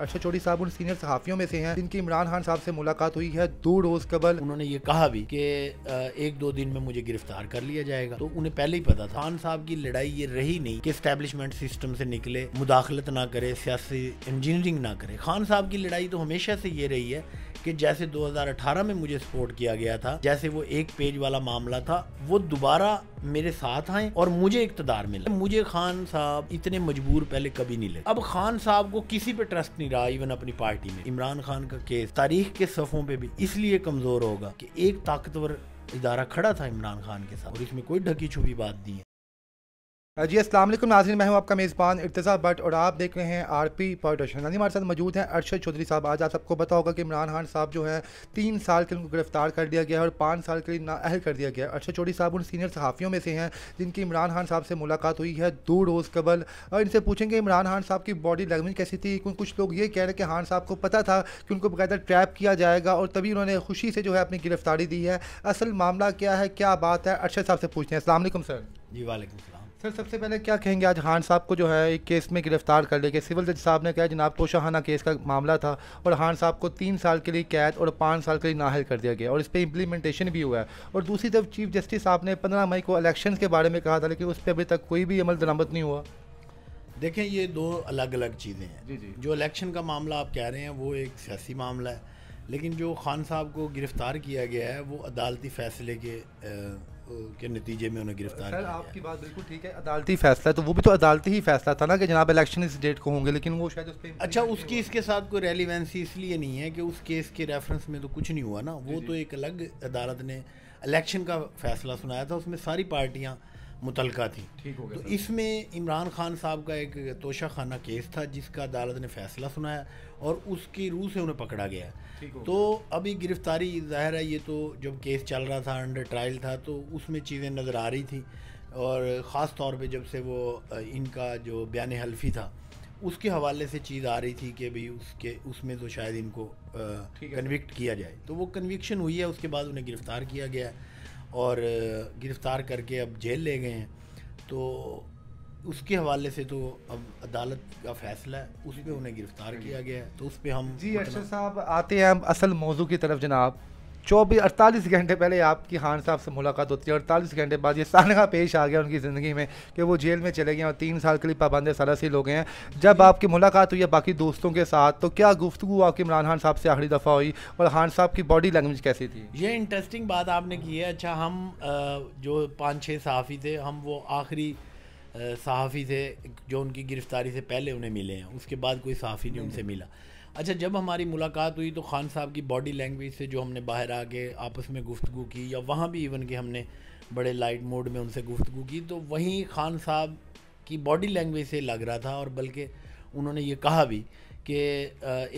अर्षद अच्छा, चोरी साहब उन सीनियर सहाफियों में से हैं जिनकी इमरान खान साहब से मुलाकात हुई है दो रोज कबल उन्होंने ये कहा भी कि एक दो दिन में मुझे गिरफ्तार कर लिया जाएगा तो उन्हें पहले ही पता था खान साहब की लड़ाई ये रही नहीं कि स्टैब्लिशमेंट सिस्टम से निकले मुदाखलत ना करे सियासी इंजीनियरिंग ना करे खान साहब की लड़ाई तो हमेशा से ये रही है कि जैसे 2018 में मुझे सपोर्ट किया गया था जैसे वो एक पेज वाला मामला था वो दोबारा मेरे साथ आए और मुझे इकतदार मिला मुझे खान साहब इतने मजबूर पहले कभी नहीं लगे अब खान साहब को किसी पे ट्रस्ट नहीं रहा इवन अपनी पार्टी में इमरान खान का केस तारीख के सफ़ों पे भी इसलिए कमज़ोर होगा कि एक ताकतवर इदारा खड़ा था इमरान खान के साथ और इसमें कोई ढकी छुपी बात नहीं है जी अस्सलाम वालेकुम नाजरीन मैं हूं आपका मेज़बान इर्तज़ा भट्ट और आप देख रहे हैं आर पी पॉलिटिशन नाजी हमारे साथ मौजूद हैं अरशद चौधरी साहब आज आप सबको पता होगा कि इमरान खान साहब जो है तीन साल के लिए उनको गिरफ्तार कर दिया गया है और पाँच साल के लिए नाअहल कर दिया गया है अरशद चौधरी साहब उन सीनियर सहाफ़ियों में से हैं जिनकी इमरान खान साहब से मुलाकात हुई है दो रोज़ कबल और इनसे पूछेंगे इमरान खान साहब की बॉडी लैंग्वेज कैसी थी कुछ लोग ये कह रहे हैं कि खान साहब को पता था कि उनको बकायदा ट्रैप किया जाएगा और तभी उन्होंने खुशी से जो है अपनी गिरफ्तारी दी है असल मामला क्या है क्या बात है अरशद साहब से पूछते हैं असल सर जी वाईक सर सबसे पहले क्या कहेंगे आज खान साहब को जो है एक केस में गिरफ्तार कर लेके सिविल जज साहब ने कहा जनाब तोशाहाना केस का मामला था और खान साहब को तीन साल के लिए कैद और पाँच साल के लिए नाहल कर दिया गया और इस पर इम्प्लीमेंटेशन भी हुआ है और दूसरी तरफ चीफ जस्टिस साहब ने पंद्रह मई को इलेक्शन के बारे में कहा था लेकिन उस पर अभी तक कोई भी अमल दरामद नहीं हुआ देखें ये दो अलग अलग चीज़ें हैं जी जी जो इलेक्शन का मामला आप कह रहे हैं वो एक सियासी मामला है लेकिन जो खान साहब को गिरफ़्तार किया गया है वो अदालती फ़ैसले के के नतीजे में उन्हें गिरफ्तार किया आपकी बात बिल्कुल ठीक है अदालती फैसला है तो वो भी तो अदालती ही फैसला था ना कि जनाब इलेक्शन इस डेट को होंगे लेकिन वो शायद उस पर अच्छा उसकी इसके साथ कोई रेलिवेंसी इसलिए नहीं है कि उस केस के रेफरेंस में तो कुछ नहीं हुआ ना वो तो एक अलग अदालत ने इलेक्शन का फैसला सुनाया था उसमें सारी पार्टियाँ मुतल थी ठीक हो गया तो इसमें इमरान खान साहब का एक तोशा खाना केस था जिसका अदालत ने फैसला सुनाया और उसकी रूह से उन्हें पकड़ा गया तो अभी गिरफ्तारी जाहिर है ये तो जब केस चल रहा था अंडर ट्रायल था तो उसमें चीज़ें नज़र आ रही थी और ख़ास तौर पे जब से वो इनका जो बयान हल्फी था उसके हवाले से चीज़ आ रही थी कि भाई उसके उसमें तो शायद इनको कन्विक्ट किया जाए तो वो कन्विक्शन हुई है उसके बाद उन्हें गिरफ़्तार किया गया है और गिरफ़्तार करके अब जेल ले गए हैं तो उसके हवाले से तो अब अदालत का फैसला है उस पर उन्हें गिरफ़्तार किया गया है तो उस पर हम जी अरशद साहब आते हैं हम असल मौजू की तरफ जनाब चौबीस अड़तालीस घंटे पहले आपकी खान साहब से मुलाकात होती है अड़तालीस घंटे बाद ये सानहा पेश आ गया उनकी ज़िंदगी में कि वो जेल में चले गए और तीन साल के लिए पाबंद सरासील हो गए हैं जब आपकी मुलाकात हुई है बाकी दोस्तों के साथ तो क्या गुफ्तु आपकी इमरान खान साहब से आखिरी दफ़ा हुई और खान साहब की बॉडी लैंग्वेज कैसी थी ये इंटरेस्टिंग बात आपने की है अच्छा हम जो पाँच छः सहाफ़ी थे हम वो आखिरी सहाफ़ी थे जो उनकी गिरफ़्तारी से पहले उन्हें मिले हैं उसके बाद कोई सहाफ़ी नहीं उनसे मिला अच्छा जब हमारी मुलाकात हुई तो खान साहब की बॉडी लैंग्वेज से जो हमने बाहर आके आपस में गुफ्तु की या वहाँ भी इवन कि हमने बड़े लाइट मोड में उनसे गुफ्तु की तो वहीं खान साहब की बॉडी लैंग्वेज से लग रहा था और बल्कि उन्होंने ये कहा भी कि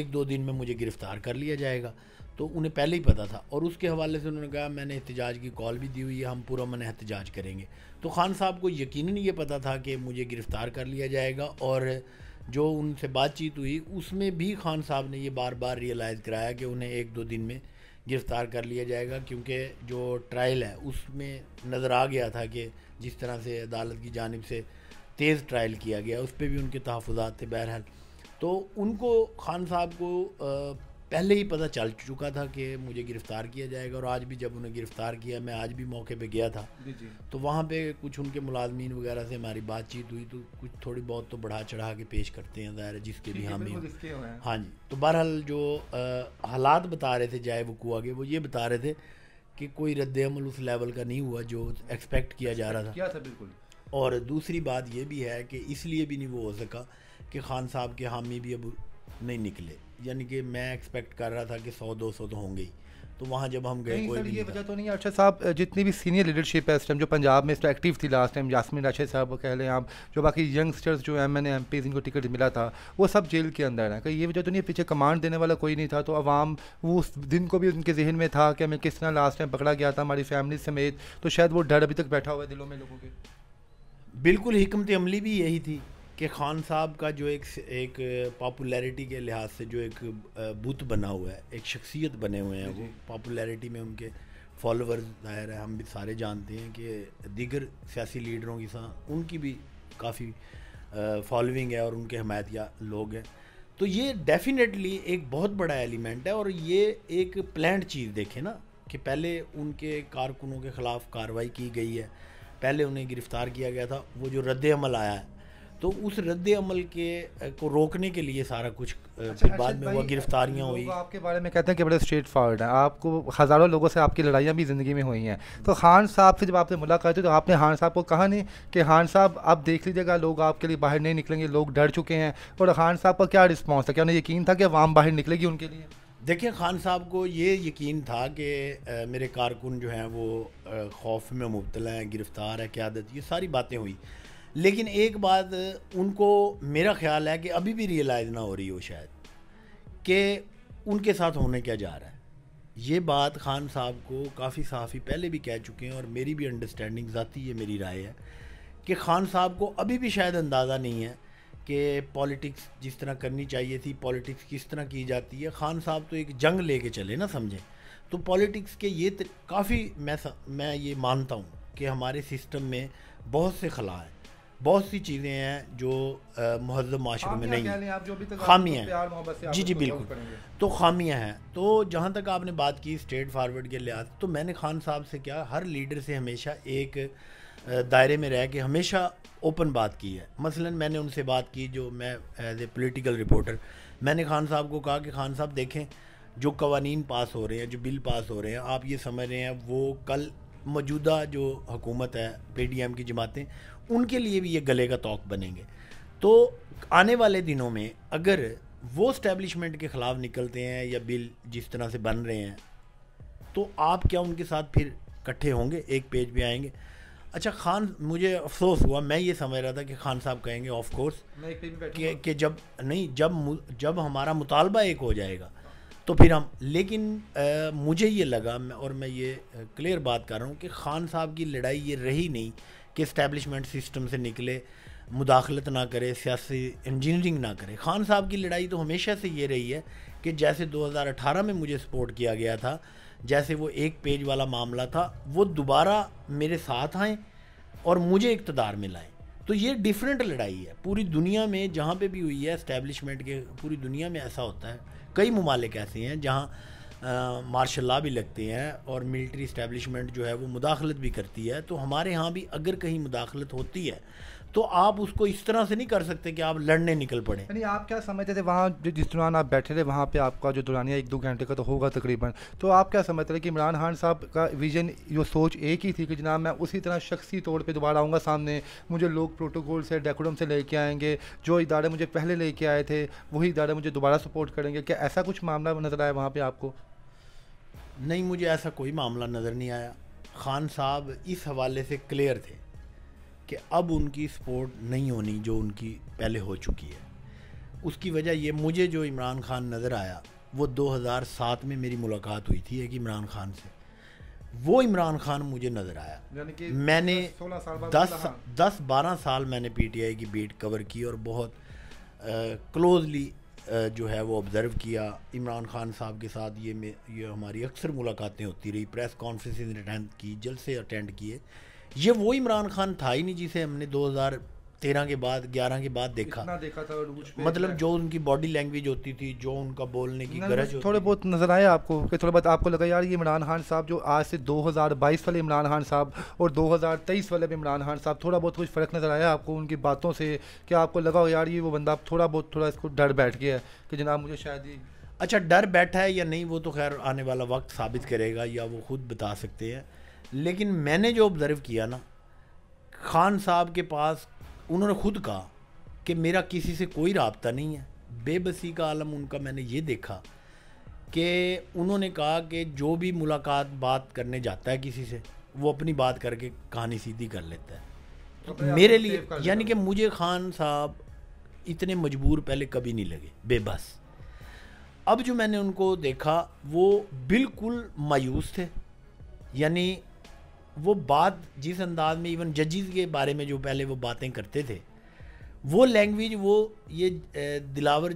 एक दो दिन में मुझे गिरफ़्तार कर लिया जाएगा तो उन्हें पहले ही पता था और उसके हवाले से उन्होंने कहा मैंने एहतजाज की कॉल भी दी हुई है हम पूरा मन एहतजाज करेंगे तो खान साहब को यकीन ये पता था कि मुझे गिरफ़्तार कर लिया जाएगा और जो उनसे बातचीत हुई उसमें भी खान साहब ने ये बार बार रियलाइज़ कराया कि उन्हें एक दो दिन में गिरफ़्तार कर लिया जाएगा क्योंकि जो ट्रायल है उसमें नज़र आ गया था कि जिस तरह से अदालत की जानब से तेज़ ट्रायल किया गया उस पर भी उनके तहफ़ात थे बहरहाल तो उनको खान साहब को पहले ही पता चल चुका था कि मुझे गिरफ़्तार किया जाएगा और आज भी जब उन्हें गिरफ़्तार किया मैं आज भी मौके पे गया था तो वहाँ पे कुछ उनके मुलाजमीन वगैरह से हमारी बातचीत हुई तो कुछ थोड़ी बहुत तो बढ़ा चढ़ा के पेश करते हैं ज़ाहिर जिसके भी हामी हाँ जी तो बहरहाल जो हालात बता रहे थे जाए वकूआ के वो ये बता रहे थे कि कोई रद्दमल उस लेवल का नहीं हुआ जो एक्सपेक्ट किया जा रहा था क्या था बिल्कुल और दूसरी बात ये भी है कि इसलिए भी नहीं वो हो सका कि खान साहब के हामी भी अब नहीं निकले यानी कि मैं एक्सपेक्ट कर रहा था कि सौ दो सौ तो होंगे ही तो वहाँ जब हम गए कोई ये वजह तो नहीं अर्षद अच्छा साहब जितनी भी सीनियर लीडरशिप है इस टाइम जो पंजाब में इस एक्टिव थी लास्ट टाइम यासमिन राशद साहब कह लें आप जो बाकी यंगस्टर्स जो एम एन एम पी जिनको टिकट मिला था वो सब जेल के अंदर है कहीं ये वजह तो नहीं पीछे कमांड देने वाला कोई नहीं था तो आवाम वो उस दिन को भी उनके जहन में था कि हमें किस तरह लास्ट टाइम पकड़ा गया था हमारी फैमिली समेत तो शायद वो डर अभी तक बैठा हुआ है दिलों में लोगों के बिल्कुल हमत अमली भी यही थी कि खान साहब का जो एक एक पॉपुलैरिटी के लिहाज से जो एक बुत बना हुआ है एक शख्सियत बने हुए हैं वो पॉपुलैरिटी में उनके फॉलोअर्स दायर है हम भी सारे जानते हैं कि दीगर सियासी लीडरों की सा उनकी भी काफ़ी फॉलोइंग है और उनके हमायतिया लोग हैं तो ये डेफिनेटली एक बहुत बड़ा एलिमेंट है और ये एक प्लैंड चीज़ देखे ना कि पहले उनके कारकुनों के ख़िलाफ़ कार्रवाई की गई है पहले उन्हें गिरफ़्तार किया गया था वो जो रद्द अमल आया है तो उस रद्द अमल के को रोकने के लिए सारा कुछ अच्छा, फिर बाद में हुआ गिरफ्तारियाँ हुई आपके बारे में कहते हैं कि बड़े स्ट्रेट फॉरवर्ड हैं आपको हज़ारों लोगों से आपकी लड़ाइयाँ भी ज़िंदगी में हुई हैं तो खान साहब से जब आपने मुलाकात हुई तो आपने खान साहब को कहा नहीं कि खान साहब आप देख लीजिएगा लोग आपके लिए बाहर नहीं निकलेंगे लोग डर चुके हैं और खान साहब का क्या रिस्पॉन्स था क्या उन्हें यकीन था कि वाम बाहर निकलेगी उनके लिए देखिए खान साहब को ये यकीन था कि मेरे कारकुन जो हैं वो खौफ में मुबतला हैं गिरफ़्तार है क्यादत ये सारी बातें हुई लेकिन एक बात उनको मेरा ख्याल है कि अभी भी रियलाइज़ ना हो रही हो शायद कि उनके साथ होने क्या जा रहा है ये बात खान साहब को काफ़ी साफ़ी पहले भी कह चुके हैं और मेरी भी अंडरस्टैंडिंग ज़ाती है मेरी राय है कि खान साहब को अभी भी शायद अंदाज़ा नहीं है कि पॉलिटिक्स जिस तरह करनी चाहिए थी पॉलिटिक्स किस तरह की जाती है खान साहब तो एक जंग लेके चले ना समझें तो पॉलिटिक्स के ये काफ़ी मैं मैं ये मानता हूँ कि हमारे सिस्टम में बहुत से खला हैं बहुत सी चीज़ें हैं जो महजब माशरे में नहीं हैं खामियाँ जी जी बिल्कुल तो खामियाँ हैं तो जहाँ तक आपने बात की स्ट्रेट फारवर्ड के लिहाज तो मैंने खान साहब से क्या हर लीडर से हमेशा एक दायरे में रह के हमेशा ओपन बात की है मसलन मैंने उनसे बात की जो मैं एज ए पोलिटिकल रिपोर्टर मैंने खान साहब को कहा कि खान साहब देखें जो कवानीन पास हो रहे हैं जो बिल पास हो रहे हैं आप ये समझ रहे हैं वो कल मौजूदा जो हुकूमत है पीडीएम की जमातें उनके लिए भी ये गले का तोक बनेंगे तो आने वाले दिनों में अगर वो स्टैब्लिशमेंट के ख़िलाफ़ निकलते हैं या बिल जिस तरह से बन रहे हैं तो आप क्या उनके साथ फिर इकट्ठे होंगे एक पेज पे आएंगे अच्छा खान मुझे अफसोस हुआ मैं ये समझ रहा था कि खान साहब कहेंगे ऑफ कोर्स कि, कि जब नहीं जब जब हमारा मुतालबा एक हो जाएगा तो फिर हम लेकिन आ, मुझे ये लगा मैं और मैं ये क्लियर बात कर रहा हूँ कि खान साहब की लड़ाई ये रही नहीं कि इस्टेबलिशमेंट सिस्टम से निकले मुदाखलत ना करे सियासी इंजीनियरिंग ना करे खान साहब की लड़ाई तो हमेशा से ये रही है कि जैसे 2018 में मुझे सपोर्ट किया गया था जैसे वो एक पेज वाला मामला था वो दोबारा मेरे साथ आए और मुझे इकतदार में लाएँ तो ये डिफरेंट लड़ाई है पूरी दुनिया में जहाँ पे भी हुई है इस्टेबलिशमेंट के पूरी दुनिया में ऐसा होता है कई ममालिक ऐसे हैं जहाँ मार्शल ला भी लगते हैं और मिलिट्री इस्टेब्लिशमेंट जो है वो मुदाखलत भी करती है तो हमारे यहाँ भी अगर कहीं मुदाखलत होती है तो आप उसको इस तरह से नहीं कर सकते कि आप लड़ने निकल पड़े यानी आप क्या समझते थे वहाँ जिस दौरान आप बैठे थे वहाँ पे आपका जो दुरानिया एक दो घंटे का तो होगा तकरीबन तो आप क्या समझते थे कि इमरान खान साहब का विजन जो सोच एक ही थी कि जनाब मैं उसी तरह शख्सी तौर पर दोबारा आऊँगा सामने मुझे लोग प्रोटोकॉल से डेकोरम से लेके आएंगे जो इदारे मुझे पहले लेके आए थे वही इदारे मुझे दोबारा सपोर्ट करेंगे क्या ऐसा कुछ मामला नज़र आया वहाँ पर आपको नहीं मुझे ऐसा कोई मामला नज़र नहीं आया खान साहब इस हवाले से क्लियर थे कि अब उनकी सपोर्ट नहीं होनी जो उनकी पहले हो चुकी है उसकी वजह ये मुझे जो इमरान खान नज़र आया वो 2007 में मेरी मुलाकात हुई थी एक इमरान खान से वो इमरान खान मुझे नज़र आया मैंने दस हाँ। दस बारह साल मैंने पीटीआई की बीट कवर की और बहुत क्लोजली जो है वो ऑब्ज़र्व किया इमरान खान साहब के साथ ये ये हमारी अक्सर मुलाकातें होती रही प्रेस कॉन्फ्रेंस अटेंड की जलसे अटेंड किए ये वो इमरान खान था ही नहीं जिसे हमने 2013 के बाद 11 के बाद देखा देखा था मतलब जो उनकी बॉडी लैंग्वेज होती थी जो उनका बोलने की गरज थोड़े बहुत नजर आया आपको कि थोड़ा बहुत आपको लगा यार ये इमरान खान साहब जो आज से 2022 वाले इमरान खान साहब और 2023 वाले भी इमरान खान साहब थोड़ा बहुत कुछ फ़र्क नज़र आया आपको उनकी बातों से कि आपको लगा यार ये वो बंदा थोड़ा बहुत थोड़ा इसको डर बैठ गया है कि जनाब मुझे शायद ही अच्छा डर बैठा है या नहीं वो तो खैर आने वाला वक्त साबित करेगा या वो खुद बता सकते हैं लेकिन मैंने जो ऑब्ज़र्व किया ना खान साहब के पास उन्होंने खुद कहा कि मेरा किसी से कोई रबता नहीं है बेबसी का आलम उनका मैंने ये देखा कि उन्होंने कहा कि जो भी मुलाकात बात करने जाता है किसी से वो अपनी बात करके कहानी सीधी कर लेता है तो मेरे लिए यानी कि मुझे खान साहब इतने मजबूर पहले कभी नहीं लगे बेबस अब जो मैंने उनको देखा वो बिल्कुल मायूस थे यानी वो बात जिस अंदाज में इवन जजिस के बारे में जो पहले वो बातें करते थे वो लैंग्वेज वो ये दिलावर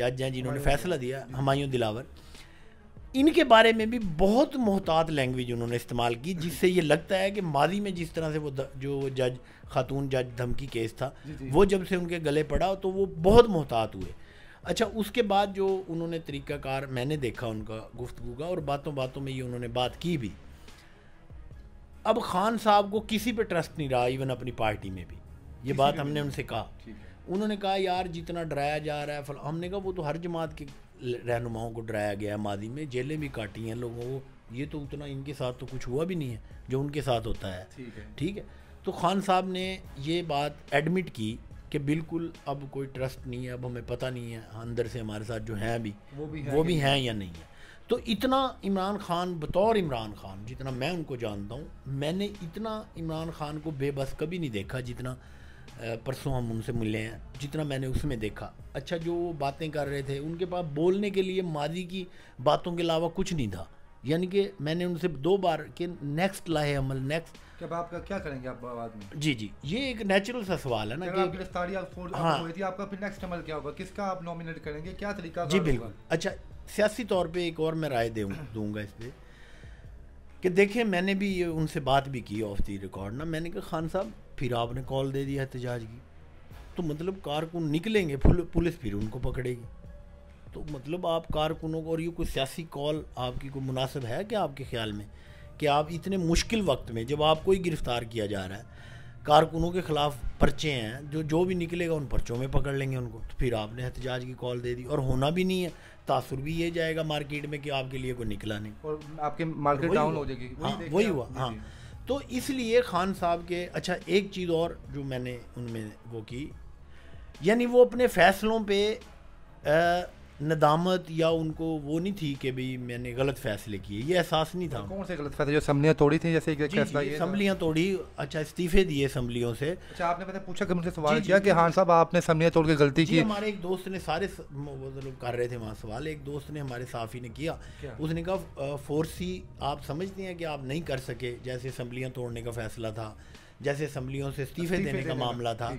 जज हैं जिन्होंने फैसला दिया हमायूं दिलावर इनके बारे में भी बहुत मोहतात लैंग्वेज उन्होंने इस्तेमाल की जिससे ये लगता है कि माजी में जिस तरह से वो जो जज खातून जज धमकी केस था वो जब से उनके गले पड़ा तो वो बहुत मोहतात हुए अच्छा उसके बाद जो उन्होंने तरीक़ाकार मैंने देखा उनका गुफ्तु का और बातों बातों में ये उन्होंने बात की भी अब खान साहब को किसी पे ट्रस्ट नहीं रहा इवन अपनी पार्टी में भी ये बात हमने उनसे कहा उन्होंने कहा यार जितना डराया जा रहा है फल हमने कहा वो तो हर जमात के रहनुमाओं को डराया गया है मादी में जेलें भी काटी हैं लोगों को ये तो उतना इनके साथ तो कुछ हुआ भी नहीं है जो उनके साथ होता है ठीक है है तो खान साहब ने ये बात एडमिट की कि बिल्कुल अब कोई ट्रस्ट नहीं है अब हमें पता नहीं है अंदर से हमारे साथ जो हैं भी वो भी, वो भी हैं या नहीं है तो इतना इमरान खान बतौर इमरान खान जितना मैं उनको जानता हूँ मैंने इतना इमरान खान को बेबस कभी नहीं देखा जितना परसों हम उनसे मिले हैं जितना मैंने उसमें देखा अच्छा जो वो बातें कर रहे थे उनके पास बोलने के लिए माजी की बातों के अलावा कुछ नहीं था यानी कि मैंने उनसे दो बार के नेक्स्ट लाहे अमल नेक्स्ट अब आपका क्या करेंगे आप बाद में जी जी ये एक नेचुरल सा सवाल है ना कि गिरफ्तारी आप फोर्स हाँ, आपका फिर नेक्स्ट अमल क्या होगा किसका आप नॉमिनेट करेंगे क्या तरीका जी बिल्कुल अच्छा सियासी तौर पे एक और मैं राय दे दूंगा इस पर कि देखिए मैंने भी ये उनसे बात भी की ऑफ दी रिकॉर्ड ना मैंने कहा खान साहब फिर आपने कॉल दे दिया एहतजाज की तो मतलब कारकुन निकलेंगे पुलिस फिर उनको पकड़ेगी तो मतलब आप कारकुनों को और ये कोई सियासी कॉल आपकी कोई मुनासिब है क्या आपके ख्याल में कि आप इतने मुश्किल वक्त में जब आपको ही गिरफ़्तार किया जा रहा है कारकुनों के खिलाफ पर्चे हैं जो जो भी निकलेगा उन पर्चों में पकड़ लेंगे उनको तो फिर आपने एहतजाज की कॉल दे दी और होना भी नहीं है तासुर भी ये जाएगा मार्केट में कि आपके लिए कोई निकला नहीं और आपके मार्केट तो डाउन हो जाएगी हाँ, हाँ वही हुआ हाँ तो इसलिए खान साहब के अच्छा एक चीज़ और जो मैंने उनमें वो की यानी वो अपने फैसलों पर नदामत या उनको वो नहीं थी कि भाई मैंने गलत फैसले किए ये एहसास नहीं था कौन से गलत फैसले जो असम्बलियाँ तोड़ी थी जैसे एक फैसला तोड़ी अच्छा इस्तीफे दिए असम्बलियों से अच्छा आपने मैंने पूछा कि मुझसे सवाल किया कि हाँ साहब आपने असम्बलियाँ तोड़ के गलती की हमारे एक दोस्त ने सारे मतलब कर रहे थे वहाँ सवाल एक दोस्त ने हमारे साफ़ी ने किया उसने कहा फोर्सी आप समझते हैं कि आप नहीं कर सके जैसे असम्बलियाँ तोड़ने का फैसला था जैसे असम्बलियों से इस्तीफे देने का मामला था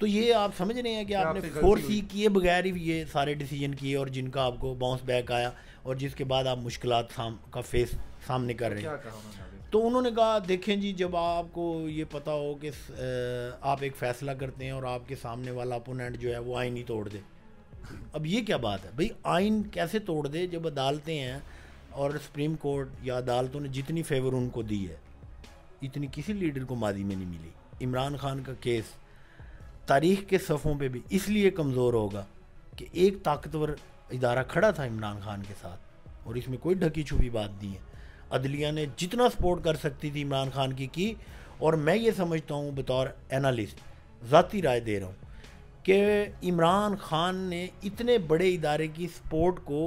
तो ये आप समझ रहे हैं कि आपने फोर्स ही किए बगैर ही ये सारे डिसीजन किए और जिनका आपको बाउंस बैक आया और जिसके बाद आप मुश्किल साम का फेस सामने कर रहे हैं तो उन्होंने कहा देखें जी जब आपको ये पता हो कि आप एक फ़ैसला करते हैं और आपके सामने वाला अपोनेंट जो है वो आइन ही तोड़ दे अब ये क्या बात है भाई आइन कैसे तोड़ दे जब अदालतें हैं और सुप्रीम कोर्ट या अदालतों ने जितनी फेवर उनको दी है इतनी किसी लीडर को माजी में नहीं मिली इमरान खान का केस तारीख के सफ़ों पे भी इसलिए कमज़ोर होगा कि एक ताकतवर इदारा खड़ा था इमरान खान के साथ और इसमें कोई ढकी छुपी बात नहीं है अदलिया ने जितना सपोर्ट कर सकती थी इमरान खान की की और मैं ये समझता हूँ बतौर एनालिस्ट ज़ाती राय दे रहा हूँ कि इमरान खान ने इतने बड़े इदारे की सपोर्ट को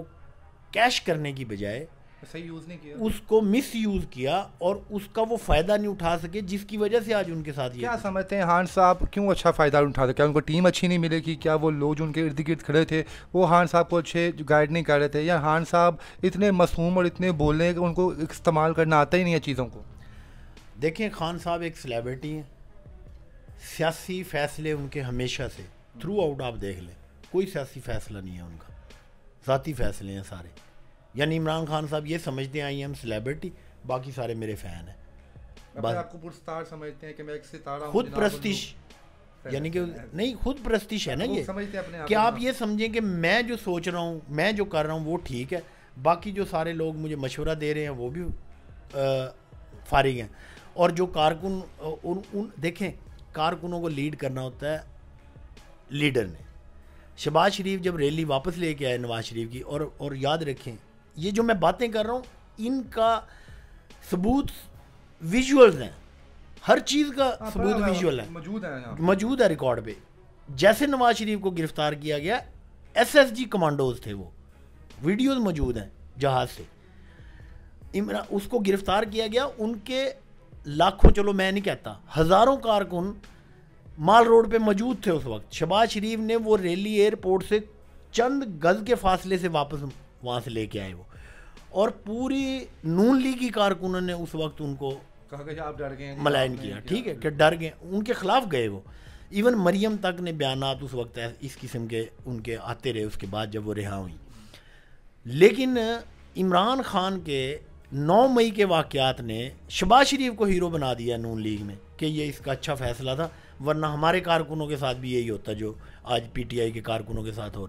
कैश करने की बजाय सही यूज़ नहीं किया उसको मिस यूज़ किया और उसका वो फ़ायदा नहीं उठा सके जिसकी वजह से आज उनके साथ ये क्या समझते हैं हान साहब क्यों अच्छा फ़ायदा उठा सके क्या उनको टीम अच्छी नहीं मिलेगी क्या वो लोग जो उनके इर्द गिर्द खड़े थे वो हान साहब को अच्छे गाइड नहीं कर रहे थे या हान साहब इतने मसूम और इतने बोलने के उनको इस्तेमाल करना आता ही नहीं है चीज़ों को देखें खान साहब एक सेलेब्रिटी हैं सियासी फ़ैसले उनके हमेशा से थ्रू आउट आप देख लें कोई सियासी फ़ैसला नहीं है उनका ज़ाती फ़ैसले हैं सारे यानी इमरान खान साहब ये समझते हैं आई एम सेलिब्रिटी बाकी सारे मेरे फ़ैन हैं आपको पुरस्तार समझते हैं कि मैं एक सितारा खुद प्रस्तिश यानी कि नहीं खुद प्रस्तिश है ना ये समझते कि आप ये समझें कि मैं जो सोच रहा हूँ मैं जो कर रहा हूँ वो ठीक है बाकी जो सारे लोग मुझे मशवरा दे रहे हैं वो भी फारिग हैं और जो कारकुन उन उन देखें कारकुनों को लीड करना होता है लीडर ने शबाज शरीफ जब रैली वापस लेके आए नवाज शरीफ की और और याद रखें ये जो मैं बातें कर रहा हूँ इनका सबूत विजुअल्स हैं हर चीज़ का हाँ, सबूत विजुअल है हाँ। मौजूद है मौजूद है रिकॉर्ड पे जैसे नवाज शरीफ को गिरफ्तार किया गया एस एस जी कमांडोज थे वो वीडियोज मौजूद हैं जहाज़ से इमरान उसको गिरफ्तार किया गया उनके लाखों चलो मैं नहीं कहता हज़ारों कारकुन माल रोड पे मौजूद थे उस वक्त शबाज शरीफ ने वो रैली एयरपोर्ट से चंद गज़ के फासले से वापस वहाँ से लेके आए वो और पूरी नून लीग की कारकुनों ने उस वक्त उनको मलायन किया ठीक है कि डर गए उनके खिलाफ गए वो इवन मरियम तक ने बयान उस वक्त इस किस्म के उनके आते रहे उसके बाद जब वो रिहा हुई लेकिन इमरान खान के 9 मई के वाक़ात ने शबाज शरीफ को हीरो बना दिया नून लीग में कि ये इसका अच्छा फैसला था वरना हमारे कारकुनों के साथ भी यही होता जो आज पीटीआई के कारकुनों के साथ हो रहा